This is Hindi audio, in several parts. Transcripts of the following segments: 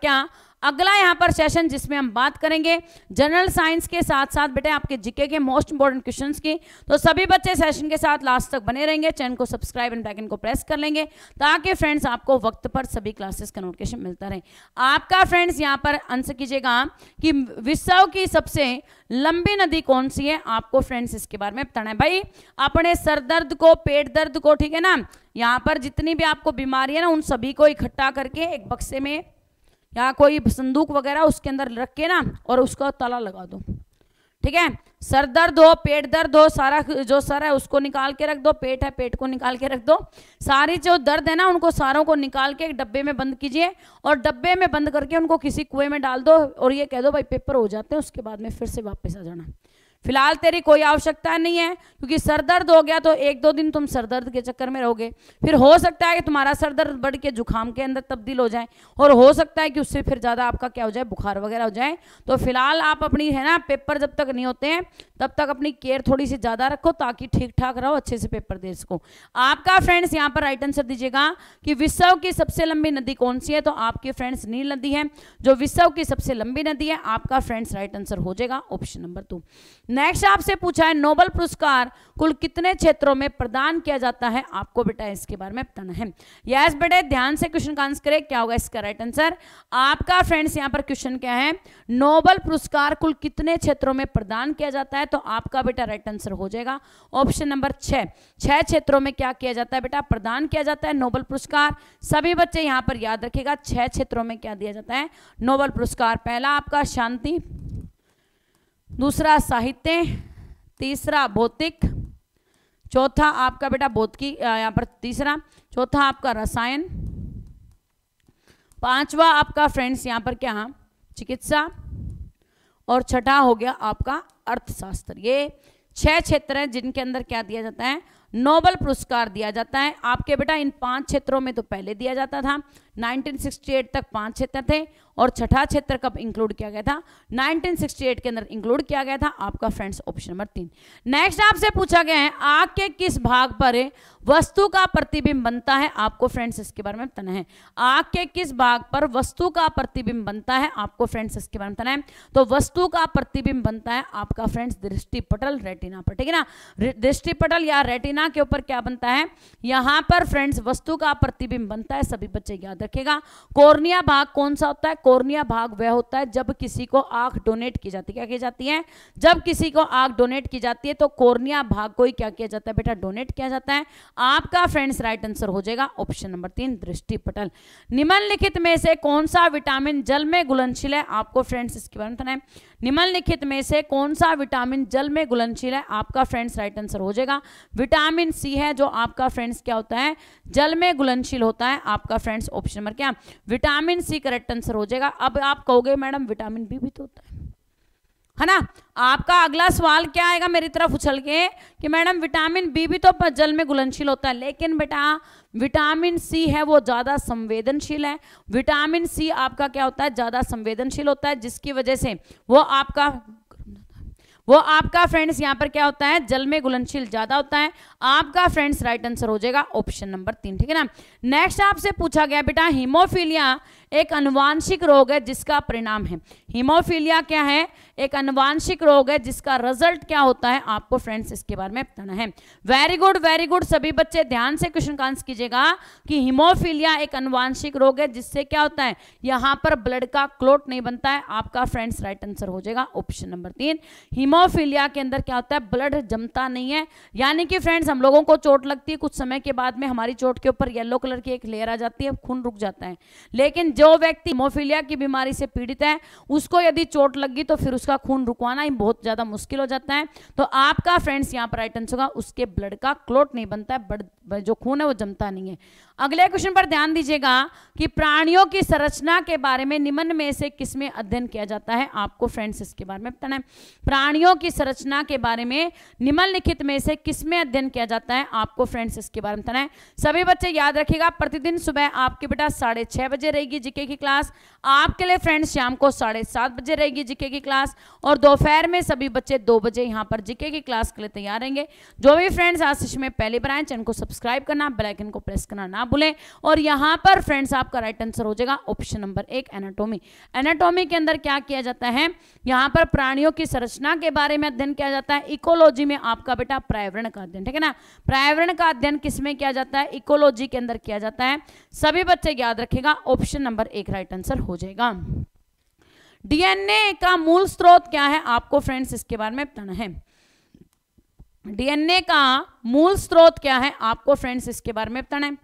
क्या अगला यहां पर सेशन जिसमें हम बात करेंगे जनरल साइंस के साथ साथ बेटे आपके जीके के मोस्ट इंपॉर्टेंट क्वेश्चन की तो सभी बच्चे सेशन के साथ लास्ट तक बने रहेंगे चैनल को सब्सक्राइब एंड बैकन को प्रेस कर लेंगे ताकि फ्रेंड्स आपको वक्त पर सभी क्लासेस का नोटिफिकेशन मिलता रहे आपका फ्रेंड्स यहाँ पर आंसर कीजिएगा कि विश्व की सबसे लंबी नदी कौन सी है आपको फ्रेंड्स इसके बारे में बताना है भाई अपने सर दर्द को पेट दर्द को ठीक है ना यहाँ पर जितनी भी आपको बीमारी है ना उन सभी को इकट्ठा करके एक बक्से में या कोई संदूक वगैरह उसके अंदर रख के ना और उसका ताला लगा दो ठीक है सर दर्द हो पेट दर्द हो सारा जो सर है उसको निकाल के रख दो पेट है पेट को निकाल के रख दो सारी जो दर्द है ना उनको सारों को निकाल के एक डब्बे में बंद कीजिए और डब्बे में बंद करके उनको किसी कुएं में डाल दो और ये कह दो भाई पेपर हो जाते हैं उसके बाद में फिर से वापस आ जाना फिलहाल तेरी कोई आवश्यकता नहीं है क्योंकि सर दर्द हो गया तो एक दो दिन तुम सर दर्द के चक्कर में रहोगे फिर हो सकता है कि तुम्हारा सर दर्द बढ़ के जुखाम के अंदर तब्दील हो जाए और हो सकता है कि उससे फिर ज़्यादा आपका क्या हो जाए बुखार वगैरह हो जाए तो फिलहाल आप अपनी है ना पेपर जब तक नहीं होते हैं तब तक अपनी केयर थोड़ी सी ज़्यादा रखो ताकि ठीक ठाक रहो अच्छे से पेपर दे सको आपका फ्रेंड्स यहाँ पर राइट आंसर दीजिएगा कि विश्व की सबसे लंबी नदी कौन सी है तो आपके फ्रेंड्स नील नदी है जो विश्व की सबसे लंबी नदी है आपका फ्रेंड्स राइट आंसर हो जाएगा ऑप्शन नंबर टू नेक्स्ट आपसे पूछा है नोबल पुरस्कार कुल कितने क्षेत्रों में प्रदान किया जाता है आपको बेटा इसके बारे में बताना है यस बेटे ध्यान से क्वेश्चन का आंसर करें क्या होगा इसका राइट आंसर आपका फ्रेंड्स यहां पर क्वेश्चन क्या है नोबल पुरस्कार कुल कितने क्षेत्रों में प्रदान किया जाता है तो आपका बेटा राइट आंसर हो जाएगा ऑप्शन नंबर छह छह क्षेत्रों में क्या किया जाता है बेटा प्रदान किया जाता है नोबल पुरस्कार सभी बच्चे यहाँ पर याद रखेगा छह क्षेत्रों में क्या दिया जाता है नोबल पुरस्कार पहला आपका शांति दूसरा साहित्य तीसरा भौतिक चौथा आपका बेटा भौतिकी यहाँ पर तीसरा चौथा आपका रसायन पांचवा आपका फ्रेंड्स यहाँ पर क्या हाँ चिकित्सा और छठा हो गया आपका अर्थशास्त्र ये छह क्षेत्र हैं जिनके अंदर क्या दिया जाता है नोबल पुरस्कार दिया जाता है आपके बेटा इन पांच क्षेत्रों में तो पहले दिया जाता था 1968 तक पांच क्षेत्र थे और छठा क्षेत्र कब इंक्लूड किया गया था 1968 के अंदर इंक्लूड किया गया था आपका फ्रेंड्स ऑप्शन नंबर तीन नेक्स्ट आपसे पूछा गया है आग के किस भाग पर वस्तु का प्रतिबिंब बनता है आपको फ्रेंड्स इसके बारे में बताना है आग के किस भाग पर वस्तु का प्रतिबिंब बनता है आपको फ्रेंड्स इसके बारे में बताना है तो वस्तु का प्रतिबिंब बनता है आपका फ्रेंड्स दृष्टिपटल रेटिना पर ठीक है ना दृष्टिपटल या रेटिना के ऊपर क्या बनता है यहां पर फ्रेंड्स वस्तु का प्रतिबिंब बनता है सभी बच्चे याद रखेगा कोर्निया भाग कौन सा होता है कोर्निया भाग वह होता है जब किसी को आंख डोनेट की जाती है क्या की जाती है जब किसी को आंख डोनेट की जाती है तो कोर्निया भाग को ही क्या किया जाता है बेटा डोनेट किया जाता है आपका फ्रेंड्स राइट आंसर हो जाएगा ऑप्शन नंबर तीन दृष्टिपटल निम्नलिखित में से कौन सा विटामिन जल में घुलनशील है आपको फ्रेंड्स इसके बारे में निम्नलिखित में से कौन सा विटामिन जल में घुलनशील है आपका फ्रेंड्स राइट आंसर हो जाएगा विटामिन सी है जो आपका फ्रेंड्स क्या होता है जल में घुलनशील होता है आपका फ्रेंड्स ऑप्शन नंबर क्या विटामिन सी करेक्ट आंसर हो जाएगा अब आप कहोगे मैडम विटामिन बी भी तो होता है है ना आपका अगला सवाल क्या आएगा मेरी तरफ उछल के कि मैडम विटामिन बी भी तो जल में घुलनशील होता है लेकिन बेटा विटामिन सी है वो ज़्यादा संवेदनशील है विटामिन सी आपका क्या होता है ज़्यादा संवेदनशील होता है जिसकी वजह से वो आपका वो आपका फ्रेंड्स यहाँ पर क्या होता है जल में घुलनशील ज़्यादा होता है आपका फ्रेंड्स राइट आंसर हो जाएगा ऑप्शन नंबर तीन ठीक है ना नेक्स्ट आपसे पूछा गया बेटा हीमोफीलिया एक अनुवांशिक रोग है जिसका परिणाम है हीमोफीलिया क्या है एक अनुवांशिक रोग है जिसका रिजल्ट क्या होता है आपको फ्रेंड्स इसके बारे में बताना है वेरी गुड वेरी गुड सभी बच्चे ध्यान से क्वेश्चन का आंसर कीजिएगा कि हिमोफीलिया एक अनुवांशिक रोग है जिससे क्या होता है यहां पर ब्लड का क्लोट नहीं बनता है आपका फ्रेंड्स राइट आंसर हो जाएगा ऑप्शन नंबर तीन हिमोफीलिया के अंदर क्या होता है ब्लड जमता नहीं है यानी कि फ्रेंड्स हम लोगों को चोट लगती है कुछ समय के बाद में हमारी चोट के ऊपर येलो कलर की एक लेयर आ जाती है खून रुक जाता है लेकिन जो व्यक्ति मोफिलिया की बीमारी से पीड़ित है उसको यदि चोट लगी तो फिर उसका खून रुकवाना ही बहुत ज़्यादा मुश्किल हो जाता है तो आपका फ्रेंड्स यहाँ पर आइटन्स होगा उसके ब्लड का क्लोट नहीं बनता है जो खून है वो जमता नहीं है अगले क्वेश्चन पर ध्यान दीजिएगा कि प्राणियों की संरचना के बारे में निम्न में से किसमें अध्ययन किया जाता है आपको फ्रेंड्स इसके बारे में बताना है प्राणियों की संरचना के बारे में निम्नलिखित में से किसमें अध्ययन किया जाता है आपको फ्रेंड्स इसके बारे में बताना है सभी बच्चे याद रखिएगा प्रतिदिन सुबह आपके बेटा साढ़े छह बजे रहेगी जीके की क्लास आपके लिए फ्रेंड्स शाम को साढ़े सात बजे रहेगी जीके की क्लास और दोपहर में सभी बच्चे दो बजे यहाँ पर जीके की क्लास के लिए तैयार रहेंगे जो भी फ्रेंड्स आशीष में पहले बार आए चैनल को सब्सक्राइब करना बेलाइकन को प्रेस करना ना ना भूलें और यहाँ पर फ्रेंड्स आपका राइट आंसर हो जाएगा ऑप्शन नंबर एक एनाटोमी एनाटोमी के अंदर क्या किया जाता है यहाँ पर प्राणियों की संरचना के बारे में अध्ययन किया जाता है इकोलॉजी में आपका बेटा पर्यावरण का अध्ययन ठीक है ना पर्यावरण का अध्ययन किसमें किया जाता है इकोलॉजी के अंदर किया जाता है सभी बच्चे याद रखेगा ऑप्शन नंबर एक राइट आंसर हो जाएगा डीएनए का मूल स्रोत क्या है आपको फ्रेंड्स इसके बारे में बताना है डीएनए का मूल स्रोत क्या है आपको फ्रेंड्स इसके बारे में बताना है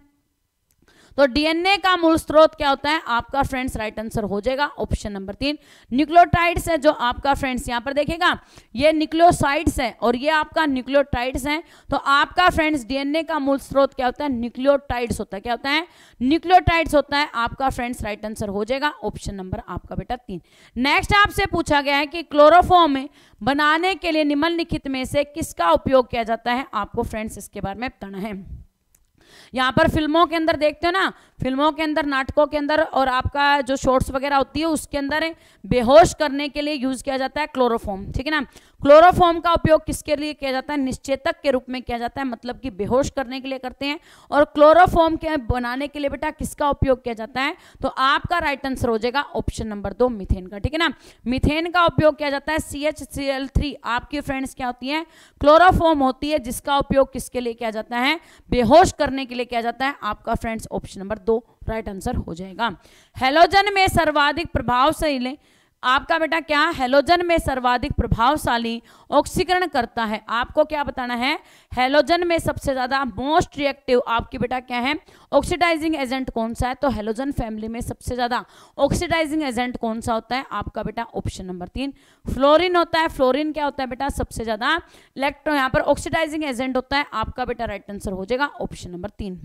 तो डीएनए का मूल स्रोत क्या होता है आपका फ्रेंड्स राइट आंसर हो जाएगा ऑप्शन नंबर तीन न्यूक्लियोटाइड्स है जो आपका फ्रेंड्स यहां पर देखेगा ये न्यूक्लियोसाइड्स है और ये आपका न्यूक्लियोटाइड्स है तो आपका फ्रेंड्स डीएनए का मूल स्रोत क्या होता है न्यूक्लियोटाइड्स होता है क्या होता है न्यूक्लियोटाइड्स होता है आपका फ्रेंड्स राइट आंसर हो जाएगा ऑप्शन नंबर आपका बेटा तीन नेक्स्ट आपसे पूछा गया है कि क्लोरोफॉर्म बनाने के लिए निम्नलिखित में से किसका उपयोग किया जाता है आपको फ्रेंड्स इसके बारे में बताना है यहाँ पर फिल्मों के अंदर देखते हो ना फिल्मों के अंदर नाटकों के अंदर और आपका जो शॉर्ट्स वगैरह होती है उसके अंदर बेहोश करने के लिए यूज़ किया जाता है क्लोरोफॉर्म ठीक है ना क्लोरोफॉर्म का उपयोग किसके लिए किया जाता है निश्चेतक के रूप में किया जाता है मतलब कि बेहोश करने के लिए करते हैं और क्लोरोफॉर्म के बनाने के लिए बेटा किसका उपयोग किया जाता है तो आपका राइट आंसर हो जाएगा ऑप्शन नंबर दो मिथेन का ठीक है ना मिथेन का उपयोग किया जाता है C H C L three आपकी फ्रेंड्स क्या होती है क्लोरोफॉर्म होती है जिसका उपयोग किसके लिए किया जाता है बेहोश करने के लिए लिए किया जाता है आपका फ्रेंड्स ऑप्शन नंबर दो राइट आंसर हो जाएगा हेलोजन में सर्वाधिक प्रभावशील आपका बेटा क्या हेलोजन में सर्वाधिक प्रभावशाली ऑक्सीकरण करता है आपको क्या बताना है हेलोजन में सबसे ज़्यादा मोस्ट रिएक्टिव आपकी बेटा क्या है ऑक्सीडाइजिंग एजेंट कौन सा है तो हेलोजन फैमिली में सबसे ज़्यादा ऑक्सीडाइजिंग एजेंट कौन सा होता है आपका बेटा ऑप्शन नंबर तीन फ्लोरिन होता है फ्लोरिन क्या होता है बेटा सबसे ज़्यादा इलेक्ट्रो यहाँ पर ऑक्सीडाइजिंग एजेंट होता है आपका बेटा राइट आंसर हो जाएगा ऑप्शन नंबर तीन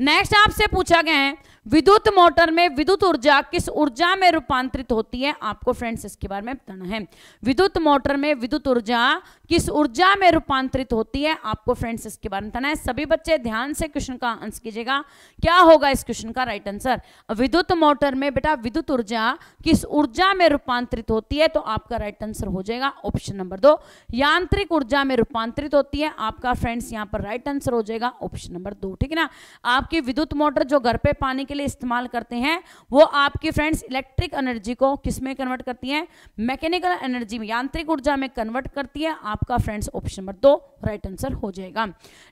नेक्स्ट आपसे पूछा गया है विद्युत मोटर में विद्युत ऊर्जा किस ऊर्जा में रूपांतरित होती है आपको फ्रेंड्स इसके बारे में बताना है विद्युत मोटर में विद्युत ऊर्जा किस ऊर्जा में रूपांतरित होती है आपको फ्रेंड्स इसके बारे में बताना है सभी बच्चे ध्यान से क्वेश्चन का आंसर कीजिएगा क्या होगा इस क्वेश्चन का राइट आंसर विद्युत मोटर में बेटा विद्युत ऊर्जा किस ऊर्जा में रूपांतरित होती है तो आपका राइट आंसर हो जाएगा ऑप्शन नंबर दो यांत्रिक ऊर्जा में रूपांतरित होती है आपका फ्रेंड्स यहाँ पर राइट आंसर हो जाएगा ऑप्शन नंबर दो ठीक है ना आप आपकी विद्युत मोटर जो घर पे पानी के लिए इस्तेमाल करते हैं वो आपकी फ्रेंड्स इलेक्ट्रिक एनर्जी को किसमें कन्वर्ट करती है मैकेनिकल एनर्जी में यांत्रिक ऊर्जा में कन्वर्ट करती है आपका फ्रेंड्स ऑप्शन नंबर दो राइट आंसर हो जाएगा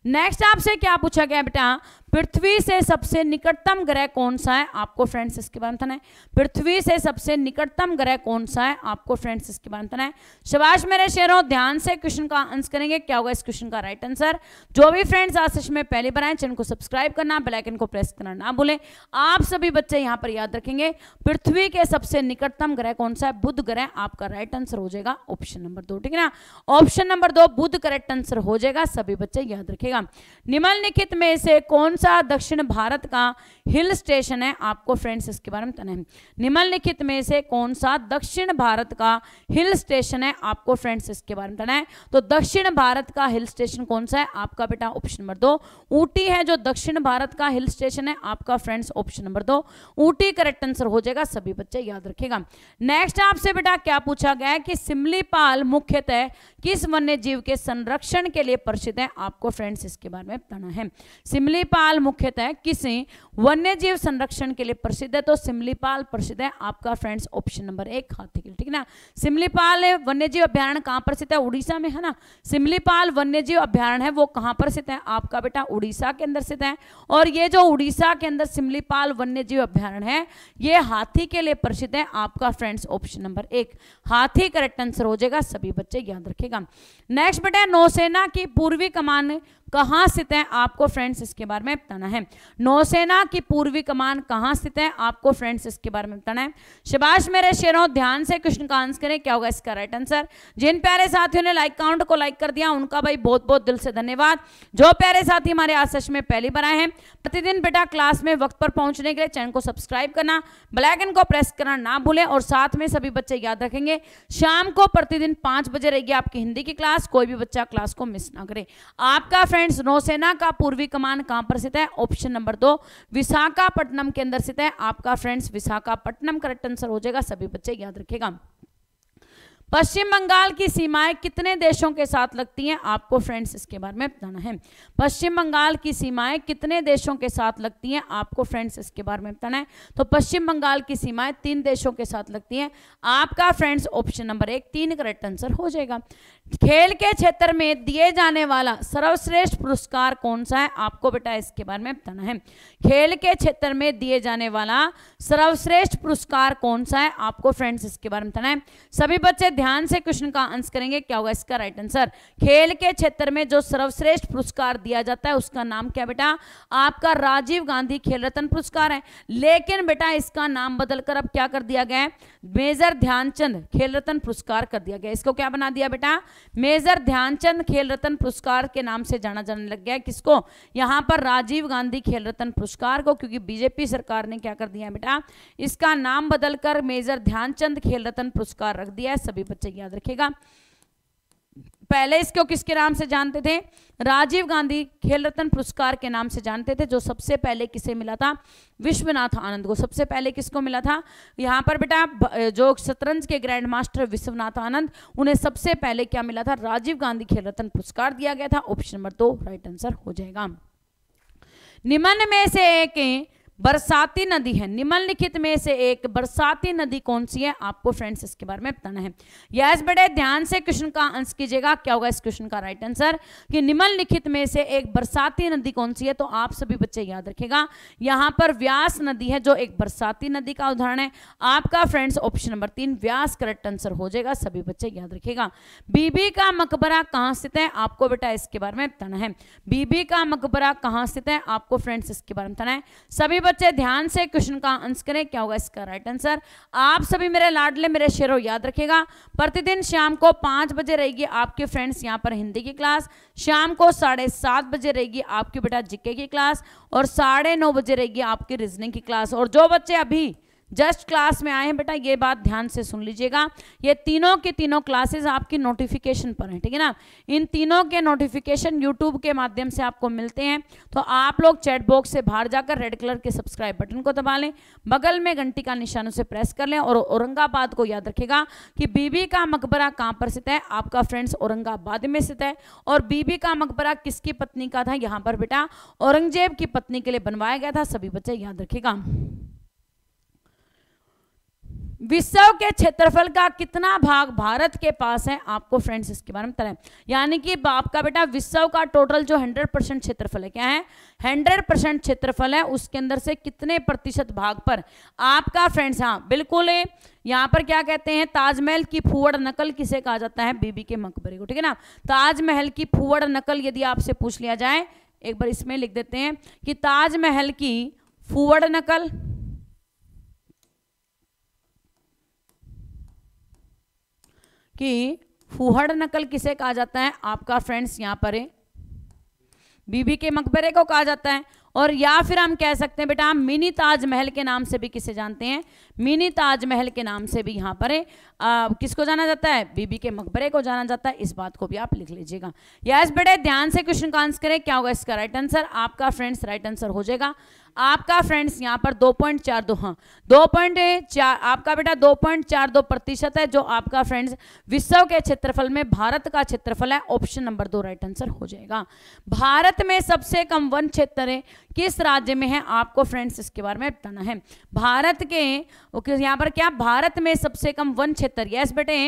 नेक्स्ट आपसे क्या पूछा गया बेटा पृथ्वी से सबसे निकटतम ग्रह कौन सा है आपको फ्रेंड्स इसके बारे में है पृथ्वी से सबसे निकटतम ग्रह कौन सा है आपको फ्रेंड्स इसके बारे में बताना है शबाश मेरे शेरों ध्यान से क्वेश्चन का आंसर करेंगे क्या होगा इस क्वेश्चन का राइट आंसर जो भी फ्रेंड्स आज में पहले बनाए चैनल को सब्सक्राइब करना बेल आइकन को प्रेस करना ना भूलें आप सभी बच्चे यहाँ पर याद रखेंगे पृथ्वी के सबसे निकटतम ग्रह कौन सा है बुध ग्रह आपका राइट आंसर हो जाएगा ऑप्शन नंबर दो ठीक है ना ऑप्शन नंबर दो बुध करेक्ट आंसर हो जाएगा सभी बच्चे याद रखेगा निम्नलिखित में से कौन सा दक्षिण भारत का हिल स्टेशन है आपको फ्रेंड्स इसके बारे में निम्नलिखित में से कौन सा दक्षिण भारत का हिल स्टेशन है आपको फ्रेंड्स इसके बारे में तना है तो दक्षिण भारत का हिल स्टेशन कौन सा है आपका बेटा ऑप्शन नंबर दो ऊटी है जो दक्षिण भारत का हिल स्टेशन है आपका फ्रेंड्स ऑप्शन नंबर दो ऊटी करेक्ट आंसर हो जाएगा सभी बच्चे याद रखेगा नेक्स्ट आपसे बेटा क्या पूछा गया है कि सिमलीपाल मुख्यतः किस वन्य जीव के संरक्षण के लिए प्रसिद्ध है आपको फ्रेंड्स इसके बारे में बताना है सिमलीपाल मुख्यतः किसी वन्य जीव संरक्षण के लिए प्रसिद्ध है तो सिमलीपाल प्रसिद्ध है आपका फ्रेंड्स ऑप्शन नंबर एक हाथी के लिए ठीक है ना सिमलीपाल वन्यजीव अभ्यारण्य कहाँ पर स्थित है उड़ीसा में है ना सिमलीपाल जीव अभ्यारण है वो कहाँ पर स्थित है आपका बेटा उड़ीसा के अंदर स्थित है और और ये जो उड़ीसा के अंदर सिमलीपाल वन्य जीव अभ्यारण है ये हाथी के लिए प्रसिद्ध है आपका फ्रेंड्स ऑप्शन नंबर एक हाथी करेक्ट आंसर हो जाएगा सभी बच्चे याद रखेगा नेक्स्ट बेटा नौसेना की पूर्वी कमान कहाँ स्थित है आपको फ्रेंड्स इसके बारे में बताना है नौसेना की पूर्वी कमान कहाँ स्थित है आपको फ्रेंड्स इसके बारे में बताना है शिबाश मेरे शेरों ध्यान से क्वेश्चन का आंसर करें क्या होगा इसका राइट आंसर जिन प्यारे साथियों ने लाइक काउंट को लाइक कर दिया उनका भाई बहुत बहुत दिल से धन्यवाद जो प्यारे साथी हमारे आज सच में पहली बार आए हैं प्रतिदिन बेटा क्लास में वक्त पर पहुंचने के लिए चैनल को सब्सक्राइब करना ब्लैकन को प्रेस करना ना भूलें और साथ में सभी बच्चे याद रखेंगे शाम को प्रतिदिन पांच बजे रहेगी आपकी हिंदी की क्लास कोई भी बच्चा क्लास को मिस ना करे आपका फ्रेंड्स नौसेना का पूर्वी कमान कहां पर स्थित है ऑप्शन नंबर दो विशाखापट्टनम के अंदर स्थित है आपका फ्रेंड्स विशाखापट्टनम करेक्ट आंसर हो जाएगा सभी बच्चे याद रखेगा पश्चिम बंगाल की सीमाएं कितने देशों के साथ लगती हैं आपको फ्रेंड्स इसके बारे में बताना है पश्चिम बंगाल की सीमाएं कितने देशों के साथ लगती हैं आपको फ्रेंड्स इसके बारे में बताना है तो पश्चिम बंगाल की सीमाएं तीन देशों के साथ लगती हैं आपका फ्रेंड्स ऑप्शन नंबर एक तीन करेक्ट आंसर हो जाएगा खेल के क्षेत्र में दिए जाने वाला सर्वश्रेष्ठ पुरस्कार कौन सा है आपको बेटा इसके बारे में बताना है खेल के क्षेत्र में दिए जाने वाला सर्वश्रेष्ठ पुरस्कार कौन सा है आपको फ्रेंड्स इसके बारे में बताना है सभी बच्चे ध्यान ध्यान से क्वेश्चन का आंसर करेंगे क्या होगा इसका राइट आंसर खेल के क्षेत्र में जो सर्वश्रेष्ठ पुरस्कार दिया जाता है उसका नाम क्या बेटा आपका राजीव गांधी खेल रत्न पुरस्कार है लेकिन बेटा इसका नाम बदलकर अब क्या कर दिया गया है मेजर ध्यानचंद खेल रत्न पुरस्कार कर दिया गया इसको क्या बना दिया बेटा मेजर ध्यानचंद खेल रत्न पुरस्कार के नाम से जाना जाने लग गया किसको यहां पर राजीव गांधी खेल रत्न पुरस्कार को क्योंकि बीजेपी सरकार ने क्या कर दिया बेटा इसका नाम बदलकर मेजर ध्यानचंद खेल रत्न पुरस्कार रख दिया है सभी बच्चे याद रखेगा पहले इसको किसके नाम से जानते थे राजीव गांधी खेल रत्न पुरस्कार के नाम से जानते थे जो सबसे पहले किसे मिला था विश्वनाथ आनंद को सबसे पहले किसको मिला था यहाँ पर बेटा जो शतरंज के ग्रैंड मास्टर विश्वनाथ आनंद उन्हें सबसे पहले क्या मिला था राजीव गांधी खेल रत्न पुरस्कार दिया गया था ऑप्शन नंबर दो राइट आंसर हो जाएगा निम्न में से एक बरसाती नदी है निम्नलिखित में से एक बरसाती नदी कौन सी है आपको फ्रेंड्स इसके बारे में बताना है यस बड़े ध्यान से क्वेश्चन का आंसर कीजिएगा क्या होगा इस क्वेश्चन का राइट आंसर कि निम्नलिखित में से एक बरसाती नदी कौन सी है तो आप सभी बच्चे याद रखेगा यहाँ पर व्यास नदी है जो एक बरसाती नदी का उदाहरण है आपका फ्रेंड्स ऑप्शन नंबर तीन व्यास करेक्ट आंसर हो जाएगा सभी बच्चे याद रखेगा बीबी का मकबरा कहाँ स्थित है आपको बेटा इसके बारे में बताना है बीबी का मकबरा कहाँ स्थित है आपको फ्रेंड्स इसके बारे में बताना है सभी बच्चे ध्यान से क्वेश्चन का आंसर करें क्या होगा इसका राइट आंसर आप सभी मेरे लाडले मेरे शेरों याद रखेगा प्रतिदिन शाम को पांच बजे रहेगी आपके फ्रेंड्स यहाँ पर हिंदी की क्लास शाम को साढ़े सात बजे रहेगी आपकी बेटा जिके की क्लास और साढ़े नौ बजे रहेगी आपकी रीजनिंग की क्लास और जो बच्चे अभी जस्ट क्लास में आए हैं बेटा ये बात ध्यान से सुन लीजिएगा ये तीनों के तीनों क्लासेस आपकी नोटिफिकेशन पर हैं ठीक है ना इन तीनों के नोटिफिकेशन यूट्यूब के माध्यम से आपको मिलते हैं तो आप लोग चैट बॉक्स से बाहर जाकर रेड कलर के सब्सक्राइब बटन को दबा लें बगल में घंटी का निशानों से प्रेस कर लें और औरंगाबाद को याद रखेगा कि बीबी का मकबरा कहाँ पर स्थित है आपका फ्रेंड्स औरंगाबाद में स्थित है और बीबी का मकबरा किसकी पत्नी का था यहाँ पर बेटा औरंगजेब की पत्नी के लिए बनवाया गया था सभी बच्चे याद रखेगा विश्व के क्षेत्रफल का कितना भाग भारत के पास है आपको फ्रेंड्स इसके बारे में बताएं यानी कि बाप का बेटा विश्व का टोटल जो 100 परसेंट क्षेत्रफल है क्या है 100 परसेंट क्षेत्रफल है उसके अंदर से कितने प्रतिशत भाग पर आपका फ्रेंड्स हाँ बिल्कुल यहाँ पर क्या कहते हैं ताजमहल की फुवड़ नकल किसे कहा जाता है बीबी के मकबरे को ठीक है ना ताजमहल की फुवड़ नकल यदि आपसे पूछ लिया जाए एक बार इसमें लिख देते हैं कि ताजमहल की फुवड़ नकल कि फुहड़ नकल किसे कहा जाता है आपका फ्रेंड्स यहाँ पर है बीबी के मकबरे को कहा जाता है और या फिर हम कह सकते हैं बेटा मिनी ताजमहल के नाम से भी किसे जानते हैं मिनी ताजमहल के नाम से भी यहाँ पर है किसको जाना जाता है बीबी के मकबरे को जाना जाता है इस बात को भी आप लिख लीजिएगा यस बेटे ध्यान से क्वेश्चन का आंसर करें क्या होगा इसका राइट आंसर आपका फ्रेंड्स राइट आंसर हो जाएगा आपका फ्रेंड्स यहाँ पर दो पॉइंट चार दो हाँ दो पॉइंट चार आपका बेटा दो पॉइंट चार दो प्रतिशत है जो आपका फ्रेंड्स विश्व के क्षेत्रफल में भारत का क्षेत्रफल है ऑप्शन नंबर दो राइट आंसर हो जाएगा भारत में सबसे कम वन क्षेत्र किस राज्य में है आपको फ्रेंड्स इसके बारे में बताना है भारत के यहाँ पर क्या भारत में सबसे कम वन क्षेत्र छिहत्तर यस बेटे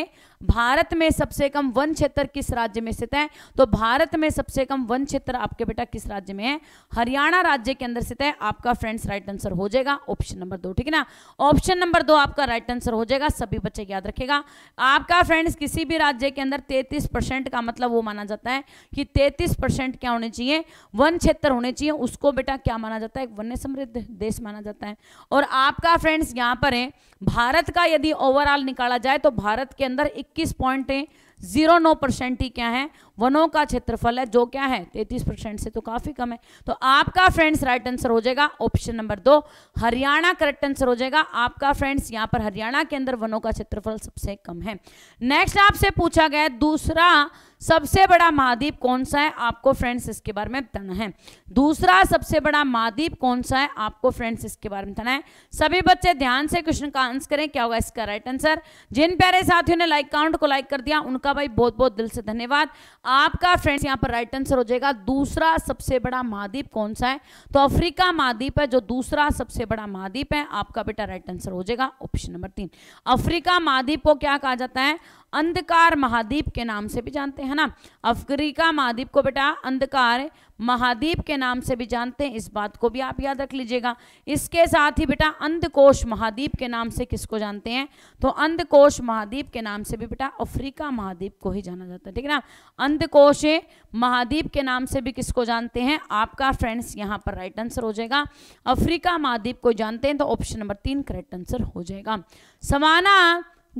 भारत में सबसे कम वन क्षेत्र किस राज्य में स्थित है तो भारत में सबसे कम वन क्षेत्र आपके बेटा किस राज्य में है हरियाणा राज्य के अंदर स्थित है आपका फ्रेंड्स राइट आंसर हो जाएगा ऑप्शन नंबर दो ठीक है ना ऑप्शन नंबर दो आपका राइट आंसर हो जाएगा सभी बच्चे याद रखेगा आपका फ्रेंड्स किसी भी राज्य के अंदर तैतीस का मतलब वो माना जाता है कि तैतीस क्या होने चाहिए वन क्षेत्र होने चाहिए उसको बेटा क्या माना जाता है वन्य समृद्ध देश माना जाता है और आपका फ्रेंड्स यहां पर है भारत का यदि ओवरऑल निकाला जाए तो भारत के अंदर इक्कीस पॉइंटें जीरो नौ परसेंट ही क्या है वनों का क्षेत्रफल है जो क्या है तैतीस परसेंट से तो काफ़ी कम है तो आपका फ्रेंड्स राइट आंसर हो जाएगा ऑप्शन नंबर दो हरियाणा करेक्ट आंसर हो जाएगा आपका फ्रेंड्स यहां पर हरियाणा के अंदर वनों का क्षेत्रफल सबसे कम है नेक्स्ट आपसे पूछा गया दूसरा सबसे बड़ा महाद्वीप कौन सा है आपको फ्रेंड्स इसके बारे में बताना है दूसरा सबसे बड़ा महाद्वीप कौन सा है आपको फ्रेंड्स इसके बारे में बताना है सभी बच्चे ध्यान से क्वेश्चन का आंसर करें क्या होगा इसका राइट आंसर जिन प्यारे साथियों ने लाइक काउंट को लाइक कर दिया उनका भाई बहुत बहुत दिल से धन्यवाद आपका फ्रेंड्स यहाँ पर राइट आंसर हो जाएगा दूसरा सबसे बड़ा महाद्वीप कौन सा है तो अफ्रीका महाद्वीप है जो दूसरा सबसे बड़ा महाद्वीप है आपका बेटा राइट आंसर हो जाएगा ऑप्शन नंबर तीन अफ्रीका महाद्वीप को क्या कहा जाता है अंधकार महाद्वीप के नाम से भी जानते हैं ना अफ्रीका महाद्वीप को बेटा अंधकार महाद्वीप के नाम से भी जानते हैं इस बात को भी आप याद रख लीजिएगा इसके साथ ही बेटा अंधकोश महाद्वीप के नाम से किसको जानते हैं तो अंधकोश महाद्वीप के नाम से भी बेटा अफ्रीका महाद्वीप को ही जाना जाता है ठीक है ना अंधकोश महाद्वीप के नाम से भी किसको जानते हैं आपका फ्रेंड्स यहाँ पर राइट आंसर हो जाएगा अफ्रीका महाद्वीप को जानते हैं तो ऑप्शन नंबर तीन करेक्ट आंसर हो जाएगा समाना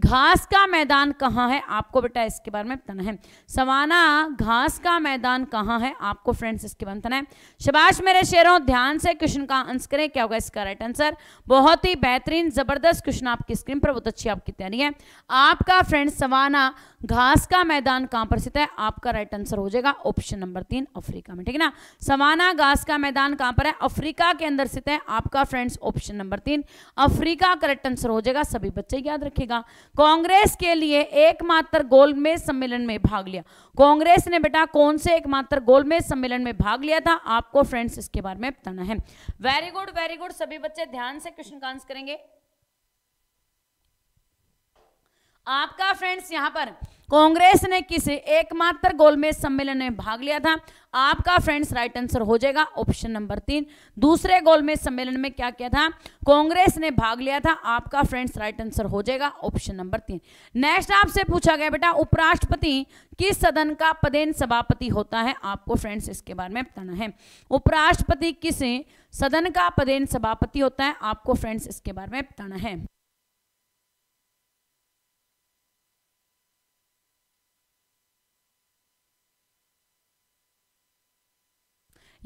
घास का मैदान कहाँ है आपको बेटा इसके बारे में बताना है सवाना घास का मैदान कहाँ है आपको फ्रेंड्स इसके बारे में बताना है शबाश मेरे शेरों ध्यान से क्वेश्चन का आंसर करें क्या होगा इसका राइट आंसर बहुत ही बेहतरीन जबरदस्त क्वेश्चन आपकी स्क्रीन पर बहुत अच्छी आपकी तैयारी है आपका फ्रेंड्स सवाना घास का मैदान कहाँ पर स्थित है आपका राइट आंसर हो जाएगा ऑप्शन नंबर तीन अफ्रीका में ठीक है ना सवाना घास का मैदान कहाँ पर है अफ्रीका के अंदर स्थित है आपका फ्रेंड्स ऑप्शन नंबर तीन अफ्रीका करेक्ट आंसर हो जाएगा सभी बच्चे याद रखेगा कांग्रेस के लिए एकमात्र गोलमेज सम्मेलन में भाग लिया कांग्रेस ने बेटा कौन से एकमात्र गोलमेज सम्मेलन में भाग लिया था आपको फ्रेंड्स इसके बारे में बताना है वेरी गुड वेरी गुड सभी बच्चे ध्यान से क्वेश्चन का आंसर करेंगे आपका फ्रेंड्स यहां पर कांग्रेस ने किस एकमात्र गोलमेज सम्मेलन में भाग लिया था आपका फ्रेंड्स राइट आंसर हो जाएगा ऑप्शन नंबर तीन दूसरे गोलमेज सम्मेलन में क्या किया था कांग्रेस ने भाग लिया था आपका फ्रेंड्स राइट आंसर हो जाएगा ऑप्शन नंबर तीन नेक्स्ट आपसे पूछा गया बेटा उपराष्ट्रपति किस सदन का पदेन सभापति होता है आपको फ्रेंड्स इसके बारे में बताना है उपराष्ट्रपति किस सदन का पदेन सभापति होता है आपको फ्रेंड्स इसके बारे में बताना है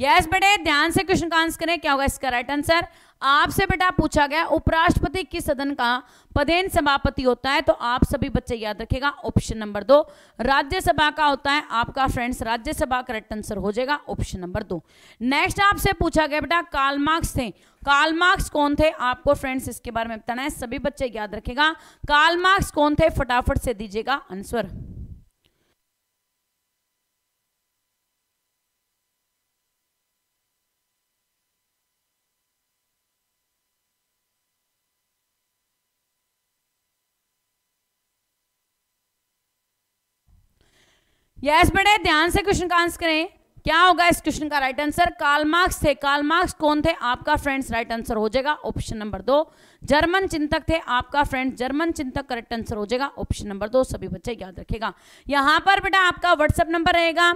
यस बेटे ध्यान से क्वेश्चन का आंसर करें क्या होगा इसका राइट आंसर आपसे बेटा पूछा गया उपराष्ट्रपति किस सदन का पदेन सभापति होता है तो आप सभी बच्चे याद रखेगा ऑप्शन नंबर दो राज्यसभा का होता है आपका फ्रेंड्स राज्यसभा का करेक्ट आंसर हो जाएगा ऑप्शन नंबर दो नेक्स्ट आपसे पूछा गया बेटा काल मार्क्स थे काल मार्क्स कौन थे आपको फ्रेंड्स इसके बारे में बताना है सभी बच्चे याद रखेगा काल मार्क्स कौन थे फटाफट से दीजिएगा आंसर यस बेटे ध्यान से क्वेश्चन का आंसर करें क्या होगा इस क्वेश्चन का राइट आंसर काल मार्क्स थे काल मार्क्स कौन थे आपका फ्रेंड्स राइट आंसर हो जाएगा ऑप्शन नंबर दो जर्मन चिंतक थे आपका फ्रेंड जर्मन चिंतक करेक्ट आंसर हो जाएगा ऑप्शन नंबर दो सभी बच्चे याद रखेगा यहाँ पर बेटा आपका व्हाट्सएप नंबर रहेगा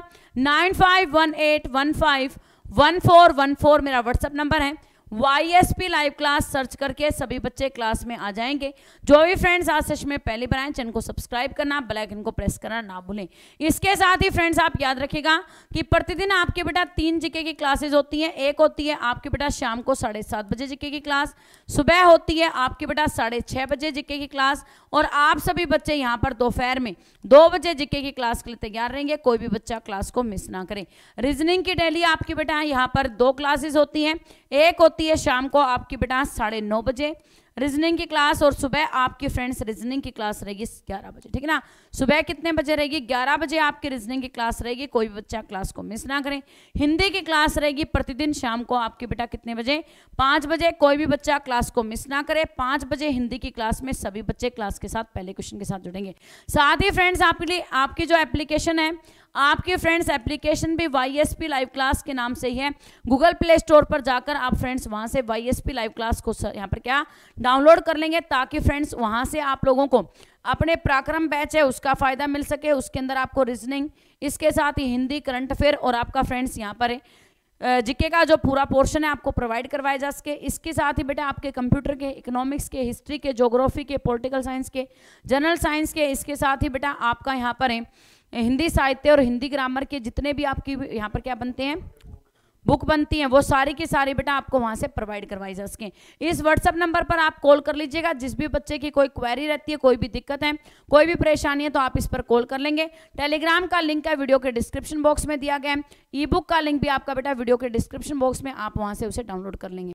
nine five one eight one five one four one four मेरा व्हाट्सएप नंबर है Y S P live class search करके सभी बच्चे क्लास में आ जाएंगे जो भी फ्रेंड्स आज सच में पहली बार आए चैनल को सब्सक्राइब करना बेल आइकन को प्रेस करना ना भूलें इसके साथ ही फ्रेंड्स आप याद रखिएगा कि प्रतिदिन आपके बेटा तीन जीके की क्लासेज होती हैं एक होती है आपके बेटा शाम को साढ़े सात बजे जीके की क्लास सुबह होती है आपके बेटा साढ़े छः बजे जीके की क्लास और आप सभी बच्चे यहाँ पर दोपहर में दो बजे जीके की क्लास के लिए तैयार रहेंगे कोई भी बच्चा क्लास को मिस ना करें रीजनिंग की डेली आपके बेटा यहाँ पर दो क्लासेज होती हैं एक होती है शाम को आपकी बेटा साढ़े नौ बजे रीजनिंग की क्लास और सुबह आपके फ्रेंड्स रीजनिंग की क्लास रहेगी ग्यारह बजे ठीक है ना सुबह कितने बजे रहेगी ग्यारह बजे आपकी रीजनिंग की क्लास रहेगी कोई बच्चा क्लास को मिस ना करें हिंदी की क्लास रहेगी प्रतिदिन शाम को आपके बेटा कितने बजे पाँच बजे कोई भी बच्चा क्लास को मिस ना करे पाँच बजे हिंदी की क्लास में सभी बच्चे क्लास के साथ पहले क्वेश्चन के साथ जुड़ेंगे साथ ही फ्रेंड्स आपके लिए आपकी जो एप्लीकेशन है आपके फ्रेंड्स एप्लीकेशन भी Y S P live class के नाम से ही है गूगल प्ले स्टोर पर जाकर आप फ्रेंड्स वहां से Y S P live class को यहाँ पर क्या डाउनलोड कर लेंगे ताकि फ्रेंड्स वहाँ से आप लोगों को अपने प्राक्रम बैच है उसका फ़ायदा मिल सके उसके अंदर आपको रीजनिंग इसके साथ ही हिंदी करंट अफेयर और आपका फ्रेंड्स यहाँ पर है जीके का जो पूरा पोर्शन है आपको प्रोवाइड करवाया जा सके इसके साथ ही बेटा आपके कंप्यूटर के इकोनॉमिक्स के हिस्ट्री के जोग्राफी के पॉलिटिकल साइंस के जनरल साइंस के इसके साथ ही बेटा आपका यहाँ पर है हिंदी साहित्य और हिंदी ग्रामर के जितने भी आपकी यहाँ पर क्या बनते हैं बुक बनती हैं वो सारी की सारी बेटा आपको वहाँ से प्रोवाइड करवाई जा सकें इस व्हाट्सअप नंबर पर आप कॉल कर लीजिएगा जिस भी बच्चे की कोई क्वेरी रहती है कोई भी दिक्कत है कोई भी परेशानी है तो आप इस पर कॉल कर लेंगे टेलीग्राम का लिंक है वीडियो के डिस्क्रिप्शन बॉक्स में दिया गया है ई बुक का लिंक भी आपका बेटा वीडियो के डिस्क्रिप्शन बॉक्स में आप वहाँ से उसे डाउनलोड कर लेंगे